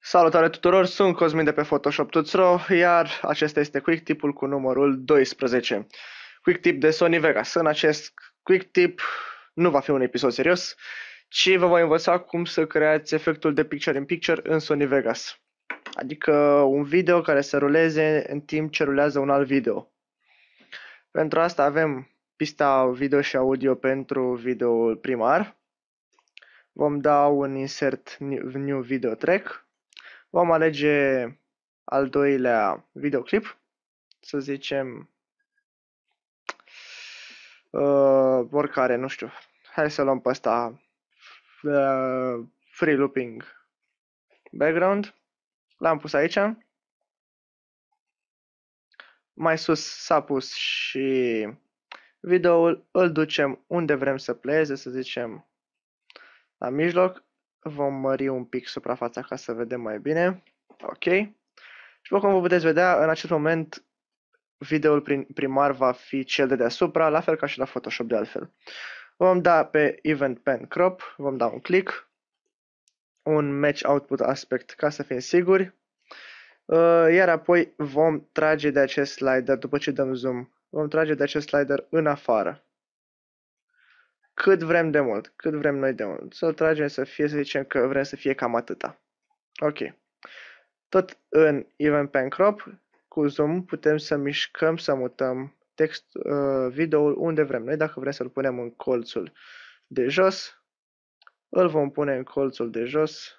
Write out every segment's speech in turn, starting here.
Salutare tuturor, sunt Cosmin de pe Photoshop.ro, iar acesta este tip ul cu numărul 12. Quick Tip de Sony Vegas. În acest Quick Tip nu va fi un episod serios, ci vă voi învăța cum să creați efectul de picture-in-picture picture în Sony Vegas. Adică un video care să ruleze în timp ce rulează un alt video. Pentru asta avem pista video și audio pentru videoul primar. Vom da un insert new video track. Vom alege al doilea videoclip, să zicem uh, oricare, nu știu. Hai să luăm pe ăsta uh, free looping background. L-am pus aici. Mai sus s-a pus și videoul, îl ducem unde vrem să pleze, să zicem la mijloc. Vom mări un pic suprafața ca să vedem mai bine. Ok. Și după cum vă puteți vedea, în acest moment videoul primar va fi cel de deasupra, la fel ca și la Photoshop de altfel. Vom da pe Event Pen Crop, vom da un click, un Match Output Aspect ca să fim siguri Uh, iar apoi vom trage de acest slider, după ce dăm zoom, vom trage de acest slider în afară. Cât vrem de mult, cât vrem noi de mult. Să-l tragem să fie, să zicem că vrem să fie cam atâta. Ok. Tot în Event Pan Crop, cu zoom, putem să mișcăm, să mutăm text, uh, videoul unde vrem noi. Dacă vrem să-l punem în colțul de jos, îl vom pune în colțul de jos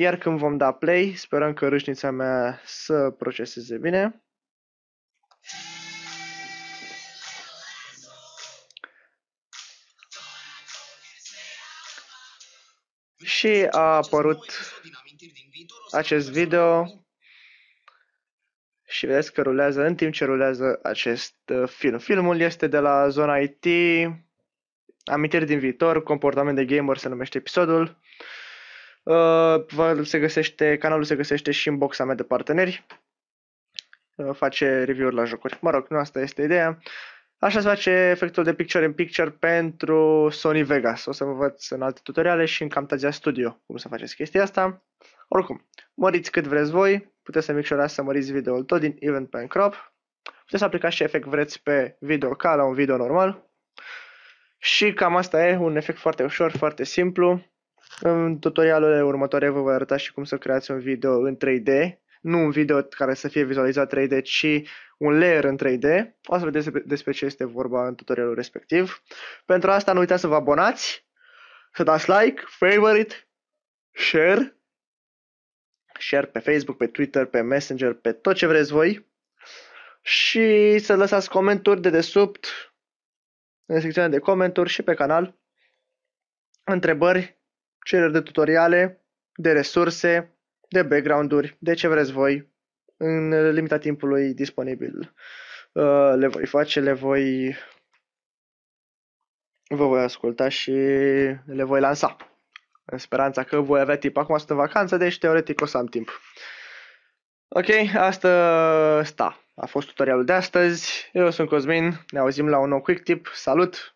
Iar când vom da play, sperăm că râșnița mea să proceseze bine. Și a apărut acest video și vedeți că rulează în timp ce rulează acest uh, film. Filmul este de la zona IT, amintiri din viitor, comportament de gamer se numește episodul. Uh, se găsește, canalul se găsește și în boxa mea de parteneri. Uh, face review-uri la jocuri. Mă rog, nu asta este ideea. Așa se face efectul de picture in picture pentru Sony Vegas. O să vă văd în alte tutoriale și în Camtasia Studio cum să faceți chestia asta. Oricum, măriți cât vreți voi, puteți să micșorați să măriți videoul tot din Event Pan Crop. Puteți aplicați ce efect vreți pe video ca la un video normal. Și cam asta e, un efect foarte ușor, foarte simplu. În tutorialul următor vă voi arăta și cum să creați un video în 3D, nu un video care să fie vizualizat 3D, ci un layer în 3D. O să vedeți despre ce este vorba în tutorialul respectiv. Pentru asta nu uitați să vă abonați, să dați like, favorite, share, share pe Facebook, pe Twitter, pe Messenger, pe tot ce vreți voi și să lăsați comentarii de desubt în secțiunea de comentarii și pe canal întrebări cereri de tutoriale, de resurse, de background-uri, de ce vreți voi, în limita timpului disponibil. Uh, le voi face, le voi vă voi asculta și le voi lansa. În speranța că voi avea timp. Acum sunt în vacanță, deci teoretic o să am timp. Ok, asta sta. A fost tutorialul de astăzi. Eu sunt Cosmin, ne auzim la un nou quick tip. Salut!